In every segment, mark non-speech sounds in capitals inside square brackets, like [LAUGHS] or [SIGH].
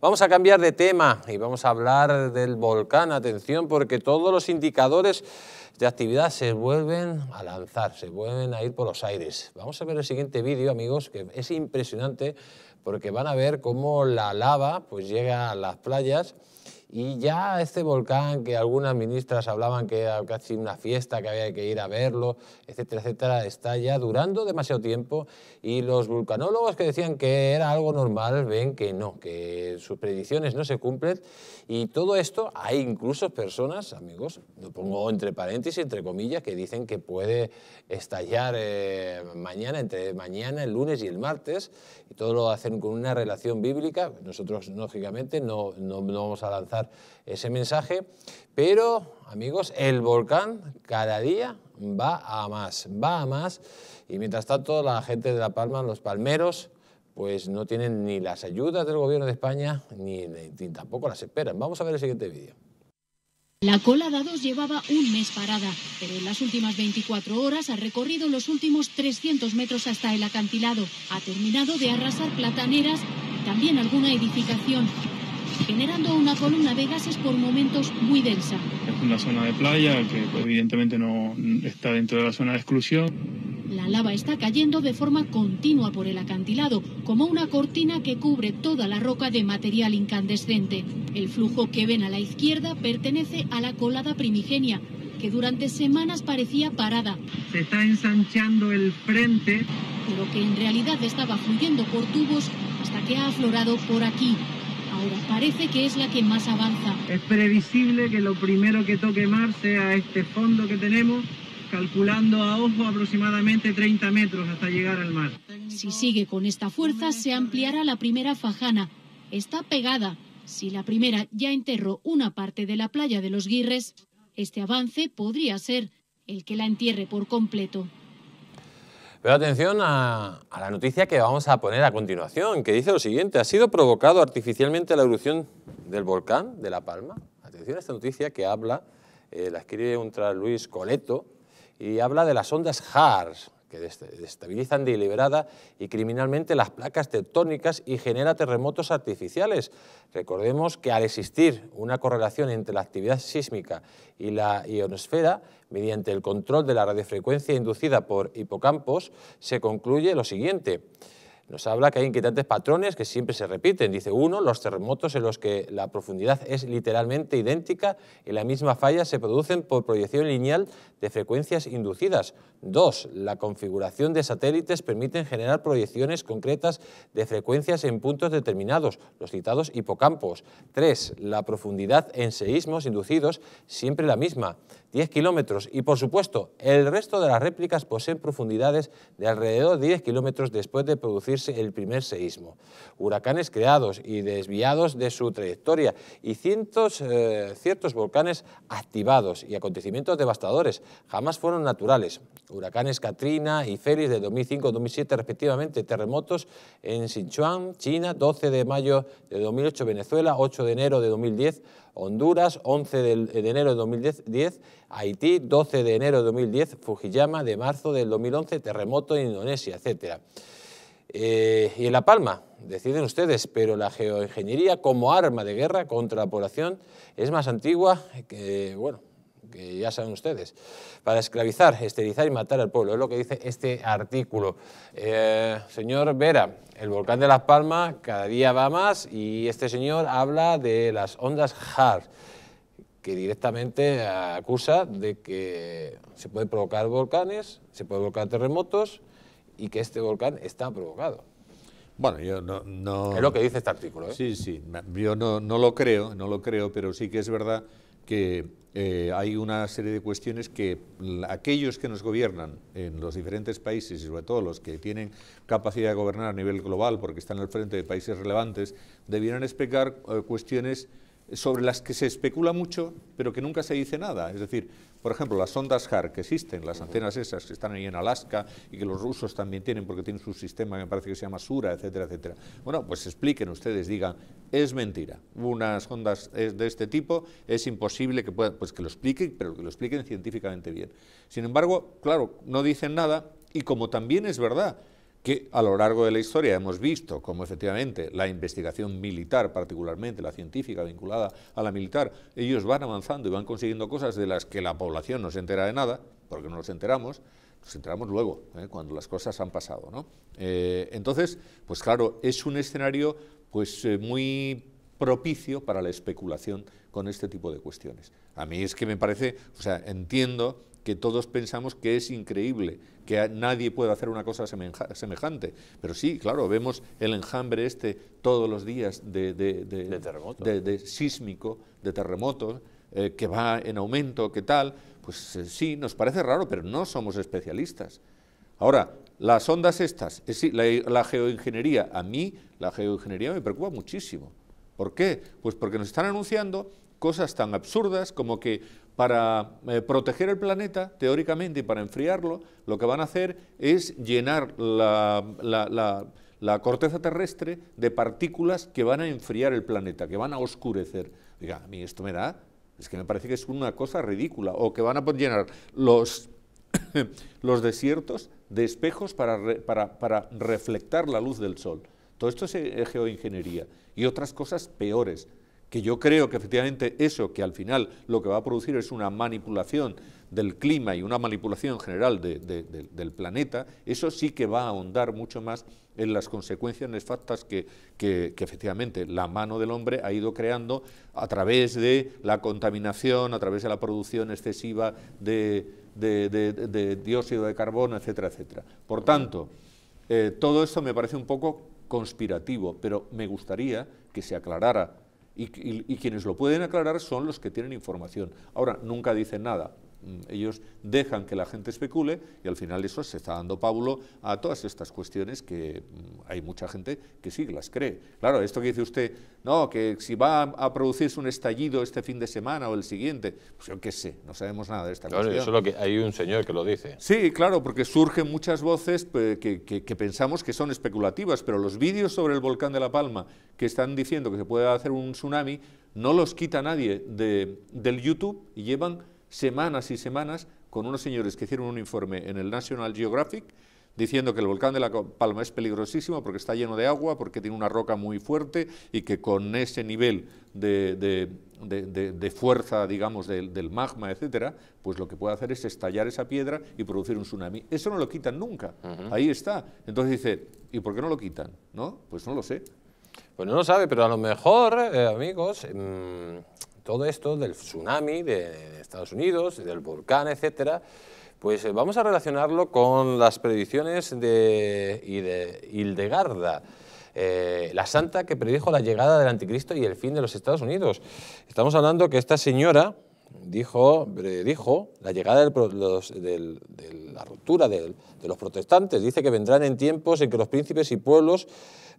Vamos a cambiar de tema y vamos a hablar del volcán. Atención, porque todos los indicadores de actividad se vuelven a lanzar, se vuelven a ir por los aires. Vamos a ver el siguiente vídeo, amigos, que es impresionante porque van a ver cómo la lava pues, llega a las playas y ya este volcán que algunas ministras hablaban que era casi una fiesta, que había que ir a verlo, etcétera, etcétera, está ya durando demasiado tiempo y los vulcanólogos que decían que era algo normal ven que no, que sus predicciones no se cumplen y todo esto hay incluso personas, amigos, lo pongo entre paréntesis, entre comillas, que dicen que puede estallar eh, mañana, entre mañana, el lunes y el martes y todo lo hacen con una relación bíblica. Nosotros, lógicamente, no, no, no vamos a lanzar ese mensaje. Pero, amigos, el volcán cada día va a más, va a más. Y mientras tanto, la gente de La Palma, los palmeros, pues no tienen ni las ayudas del gobierno de España, ni, tampoco las esperan. Vamos a ver el siguiente vídeo. La cola de llevaba un mes parada, pero en las últimas 24 horas ha recorrido los últimos 300 metros hasta el acantilado. Ha terminado de arrasar plataneras también alguna edificación generando una columna de gases por momentos muy densa. Es una zona de playa que evidentemente no está dentro de la zona de exclusión. La lava está cayendo de forma continua por el acantilado, como una cortina que cubre toda la roca de material incandescente. El flujo que ven a la izquierda pertenece a la colada primigenia, que durante semanas parecía parada. Se está ensanchando el frente. Pero que en realidad estaba fluyendo por tubos hasta que ha aflorado por aquí, Parece que es la que más avanza. Es previsible que lo primero que toque mar sea este fondo que tenemos, calculando a ojo aproximadamente 30 metros hasta llegar al mar. Si sigue con esta fuerza, se ampliará la primera fajana. Está pegada. Si la primera ya enterró una parte de la playa de los Guirres, este avance podría ser el que la entierre por completo. Pero atención a, la noticia que vamos a poner a continuación, que dice lo siguiente, ha sido provocado artificialmente la erupción del volcán de La Palma. Atención a esta noticia que habla, eh, la escribe un Luis Coleto, y habla de las ondas HARS, que destabilizan deliberada y criminalmente las placas tectónicas y genera terremotos artificiales. Recordemos que al existir una correlación entre la actividad sísmica y la ionosfera, mediante el control de la radiofrecuencia inducida por hipocampos, se concluye lo siguiente. Nos habla que hay inquietantes patrones que siempre se repiten. Dice uno, los terremotos en los que la profundidad es literalmente idéntica y la misma falla se producen por proyección lineal de frecuencias inducidas. Dos, la configuración de satélites permite generar proyecciones concretas de frecuencias en puntos determinados, los citados hipocampos. Tres, la profundidad en seísmos inducidos siempre la misma. 10 kilómetros y, por supuesto, el resto de las réplicas poseen profundidades de alrededor de 10 kilómetros después de producirse el primer seísmo. Huracanes creados y desviados de su trayectoria y cientos, eh, ciertos volcanes activados y acontecimientos devastadores jamás fueron naturales. Huracanes Katrina y Félix de 2005-2007 respectivamente, terremotos en Sichuan, China, 12 de mayo de 2008 Venezuela, 8 de enero de 2010 Honduras, 11 de enero de 2010, Haití, 12 de enero de 2010, Fujiyama, de marzo del 2011, terremoto en Indonesia, etc. Eh, y en La Palma, deciden ustedes, pero la geoingeniería como arma de guerra contra la población es más antigua que, bueno, que ya saben ustedes, para esclavizar, esterilizar y matar al pueblo. Es lo que dice este artículo. Eh, señor Vera, el volcán de Las Palmas cada día va más y este señor habla de las ondas HAR que directamente acusa de que se pueden provocar volcanes, se pueden provocar terremotos y que este volcán está provocado. Bueno, yo no, no... Es lo que dice este artículo. ¿eh? Sí, sí, yo no, no lo creo, no lo creo, pero sí que es verdad que eh, hay una serie de cuestiones que aquellos que nos gobiernan en los diferentes países y sobre todo los que tienen capacidad de gobernar a nivel global porque están al frente de países relevantes, debieran explicar eh, cuestiones sobre las que se especula mucho, pero que nunca se dice nada. Es decir, por ejemplo, las ondas HAR que existen, las antenas esas que están ahí en Alaska y que los rusos también tienen porque tienen su sistema que me parece que se llama Sura, etcétera, etcétera. Bueno, pues expliquen ustedes, digan, es mentira. Unas ondas de este tipo es imposible que pues que lo expliquen, pero que lo expliquen científicamente bien. Sin embargo, claro, no dicen nada y como también es verdad que a lo largo de la historia hemos visto cómo efectivamente la investigación militar, particularmente la científica vinculada a la militar, ellos van avanzando y van consiguiendo cosas de las que la población no se entera de nada, porque no nos enteramos, nos enteramos luego, ¿eh? cuando las cosas han pasado. ¿no? Eh, entonces, pues claro, es un escenario pues, eh, muy propicio para la especulación con este tipo de cuestiones. A mí es que me parece, o sea, entiendo que todos pensamos que es increíble, que nadie puede hacer una cosa semejante. Pero sí, claro, vemos el enjambre este todos los días de, de, de, sísmico, de terremotos, eh, que va en aumento, que tal. Pues eh, sí, nos parece raro, pero no somos especialistas. Ahora, las ondas estas, eh, la, la geoingeniería, a mí la geoingeniería me preocupa muchísimo. ¿Por qué? Pues porque nos están anunciando cosas tan absurdas como que para eh, proteger el planeta, teóricamente, y para enfriarlo, lo que van a hacer es llenar la, corteza terrestre de partículas que van a enfriar el planeta, que van a oscurecer. Diga, a mí esto me da, es que me parece que es una cosa ridícula, o que van a llenar los, [COUGHS] los desiertos de espejos para, para, para reflectar la luz del sol. Todo esto es eh, geoingeniería y otras cosas peores que yo creo que efectivamente eso, que al final lo que va a producir es una manipulación del clima y una manipulación general del planeta, eso sí que va a ahondar mucho más en las consecuencias nefastas que, que, efectivamente la mano del hombre ha ido creando a través de la contaminación, a través de la producción excesiva de, dióxido de carbono, etcétera, etcétera. Por tanto, eh, todo esto me parece un poco conspirativo, pero me gustaría que se aclarara y, quienes lo pueden aclarar son los que tienen información. Ahora, nunca dicen nada. Mm, ellos dejan que la gente especule y al final eso se está dando pábulo a todas estas cuestiones que mm, hay mucha gente que sí las cree. Claro, esto que dice usted, no, que si va a producirse un estallido este fin de semana o el siguiente, pues yo qué sé, no sabemos nada de esta claro, cuestión. Eso es lo que hay un señor que lo dice. Sí, claro, porque surgen muchas voces que, pensamos que son especulativas, pero los vídeos sobre el volcán de La Palma que están diciendo que se puede hacer un tsunami, no los quita nadie de, del YouTube y llevan semanas y semanas con unos señores que hicieron un informe en el National Geographic diciendo que el volcán de La Palma es peligrosísimo porque está lleno de agua, porque tiene una roca muy fuerte y que con ese nivel de, fuerza, digamos, del, magma, etcétera, pues lo que puede hacer es estallar esa piedra y producir un tsunami. Eso no lo quitan nunca, ahí está. Entonces dice, ¿y por qué no lo quitan? ¿No? Pues no lo sé. Pues no lo sabe, pero a lo mejor, eh, amigos, mm, todo esto del tsunami de Estados Unidos, del volcán, etcétera, pues eh, vamos a relacionarlo con las predicciones de, Hildegarda, eh, la santa que predijo la llegada del anticristo y el fin de los Estados Unidos. Estamos hablando que esta señora dijo, la llegada de la ruptura de los protestantes, dice que vendrán en tiempos en que los príncipes y pueblos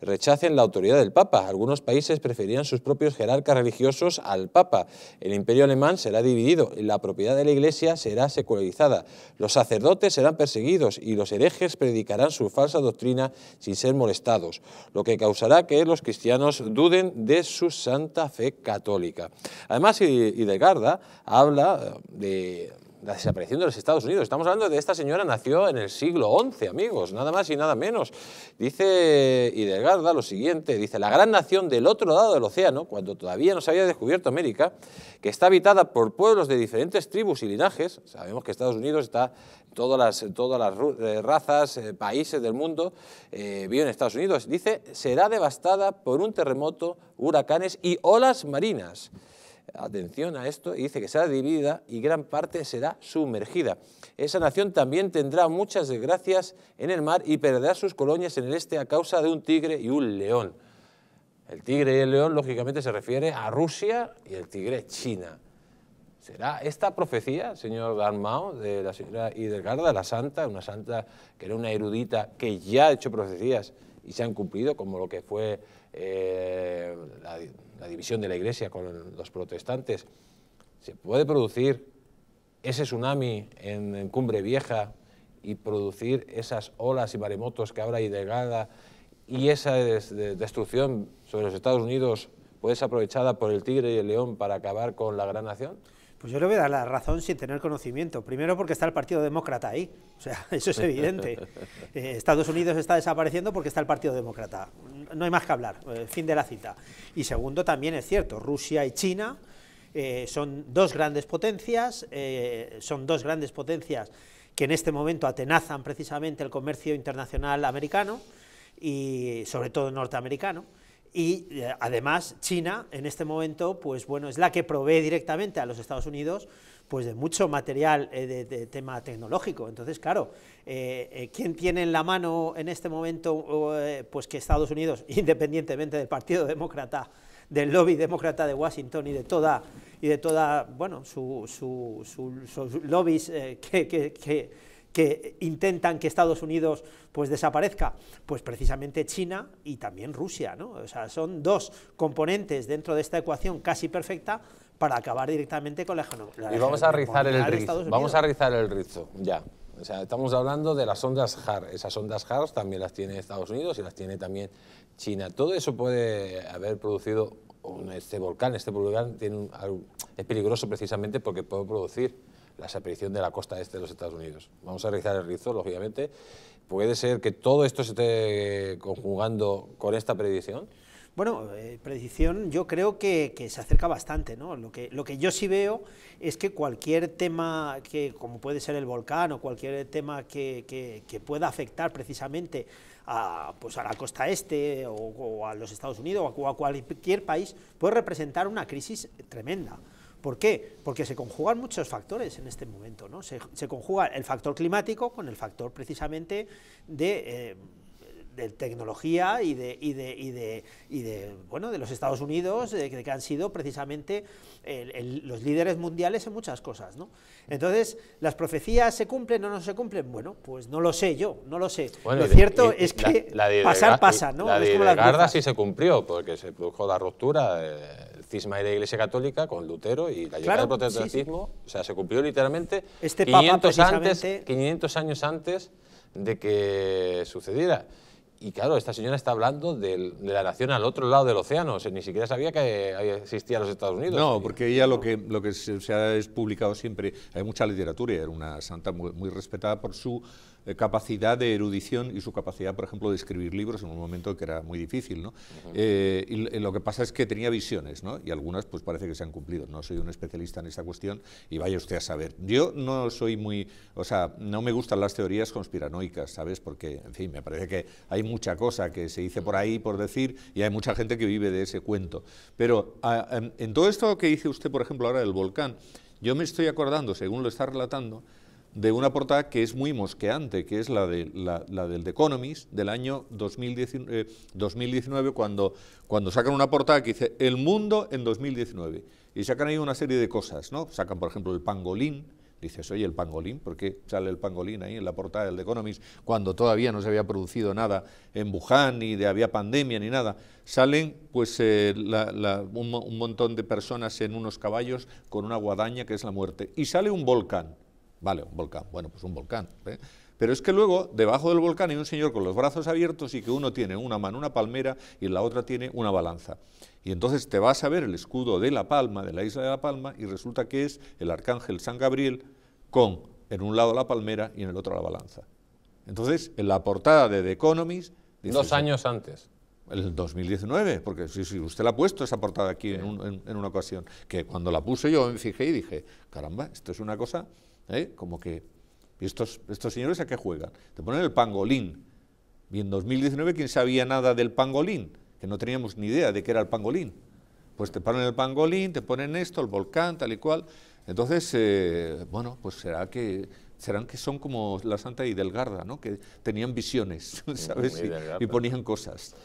rechacen la autoridad del Papa. Algunos países preferían sus propios jerarcas religiosos al Papa. El imperio alemán será dividido y la propiedad de la Iglesia será secularizada. Los sacerdotes serán perseguidos y los herejes predicarán su falsa doctrina sin ser molestados, lo que causará que los cristianos duden de su santa fe católica. Además, Hidegarda habla de la desaparición de los Estados Unidos. Estamos hablando de esta señora nació en el siglo XI, amigos, nada más y nada menos. Dice Hidelgarda lo siguiente, dice, la gran nación del otro lado del océano, cuando todavía no se había descubierto América, que está habitada por pueblos de diferentes tribus y linajes, sabemos que Estados Unidos está todas las, todas las eh, razas, eh, países del mundo, eh, en Estados Unidos, dice, será devastada por un terremoto, huracanes y olas marinas atención a esto, y dice que será dividida y gran parte será sumergida. Esa nación también tendrá muchas desgracias en el mar y perderá sus colonias en el este a causa de un tigre y un león. El tigre y el león, lógicamente, se refiere a Rusia y el tigre China. ¿Será esta profecía, señor Darmao, de la señora Hidelgarda, la santa, una santa que era una erudita que ya ha hecho profecías y se han cumplido, como lo que fue eh, la división de la Iglesia con los protestantes, se puede producir ese tsunami en, Cumbre Vieja y producir esas olas y maremotos que habrá y delgada y esa destrucción sobre los Estados Unidos puede ser aprovechada por el tigre y el león para acabar con la gran nación? Pues yo le voy a dar la razón sin tener conocimiento. Primero porque está el Partido Demócrata ahí. O sea, [LAUGHS] eso es evidente. [LAUGHS] Eh, Estados Unidos está desapareciendo porque está el Partido Demócrata no hay más que hablar, eh, fin de la cita. Y segundo, también es cierto, Rusia y China eh, son dos grandes potencias, eh, son dos grandes potencias que en este momento atenazan precisamente el comercio internacional americano y sobre todo norteamericano. Y además China en este momento pues bueno es la que provee directamente a los Estados Unidos pues de mucho material eh, de, tema tecnológico. Entonces, claro, eh, eh, ¿quién tiene en la mano en este momento pues que Estados Unidos, [LAUGHS] independientemente del Partido Demócrata, del lobby demócrata de Washington y de toda, y de toda bueno, sus su, lobbies que, intentan que Estados Unidos pues desaparezca, pues precisamente China y también Rusia, O sea, son dos componentes dentro de esta ecuación casi perfecta para acabar directamente con la Y vamos a rizar el rizo. Vamos a rizar el rizo, ya. O sea, estamos hablando de las ondas HAR. Esas ondas HAR también las tiene Estados Unidos y las tiene también China. Todo eso puede haber producido este volcán. Este volcán tiene es peligroso precisamente porque puede producir la desaparición de la costa este de los Estados Unidos. Vamos a rizar el rizo, lógicamente. ¿Puede ser que todo esto se esté conjugando con esta predicción? Bueno, eh, predicción yo creo que, se acerca bastante, ¿no? Lo que, lo que yo sí veo es que cualquier tema que, como puede ser el volcán o cualquier tema que, que, pueda afectar precisamente a, pues a la costa este o, a los Estados Unidos o a cualquier país, puede representar una crisis tremenda. ¿Por qué? Porque se conjugan muchos factores en este momento, ¿no? Se, conjuga el factor climático con el factor precisamente de... Eh, de tecnología y de, y de, y de, y de, bueno, de los Estados Unidos, eh, que han sido precisamente los líderes mundiales en muchas cosas. ¿no? Entonces, ¿las profecías se cumplen o no se cumplen? Bueno, pues no lo sé yo, no lo sé. lo cierto es que pasar pasa, ¿no? La de, sí se cumplió, porque se produjo la ruptura, el eh, cisma de la Iglesia Católica con Lutero y la llegada del protestantismo, o sea, se cumplió literalmente 500, este antes, 500 años antes de que sucediera. Y claro, esta señora está hablando de la nación al otro lado del océano, ni siquiera sabía que existía los Estados Unidos. No, porque ella lo que, lo que se, ha es publicado siempre, hay mucha literatura, y era una santa muy respetada por su eh, capacidad de erudición y su capacidad, por ejemplo, de escribir libros en un momento que era muy difícil. ¿no? Eh, lo que pasa es que tenía visiones y algunas pues parece que se han cumplido. No soy un especialista en esa cuestión y vaya usted a saber. Yo no soy muy, o sea, no me gustan las teorías conspiranoicas, ¿sabes? Porque, en fin, me parece que hay mucha cosa que se dice por ahí, por decir, y hay mucha gente que vive de ese cuento. Pero en todo esto que dice usted, por ejemplo, ahora del volcán, yo me estoy acordando, según lo está relatando, de una portada que es muy mosqueante, que es la, de, la, del The Economist del año 2019, 2019, eh, cuando, cuando sacan una portada que dice El mundo en 2019. Y sacan ahí una serie de cosas, ¿no? Sacan, por ejemplo, el pangolín. Dices, oye, el pangolín, ¿por qué sale el pangolín ahí en la portada del The Economist cuando todavía no se había producido nada en Wuhan, ni de, había pandemia, ni nada? Salen pues eh, un montón de personas en unos caballos con una guadaña que es la muerte. Y sale un volcán Vale, un volcán. Bueno, pues un volcán. ¿eh? Pero es que luego, debajo del volcán hay un señor con los brazos abiertos y que uno tiene una mano una palmera y la otra tiene una balanza. Y entonces te vas a ver el escudo de La Palma, de la isla de La Palma, y resulta que es el arcángel San Gabriel con en un lado la palmera y en el otro la balanza. Entonces, en la portada de The Economist... Dos años antes. El 2019, porque si, usted la ha puesto esa portada aquí en una ocasión, que cuando la puse yo me fijé y dije, caramba, esto es una cosa ¿eh? Como que estos, señores a qué juegan. Te ponen el pangolín. Y en 2019, ¿quién sabía nada del pangolín? Que no teníamos ni idea de qué era el pangolín. Pues te ponen el pangolín, te ponen esto, el volcán, tal y cual. Entonces, eh, bueno, pues será que serán que son como la Santa y Delgarda, ¿no? Que tenían visiones, [LAUGHS] y ponían cosas.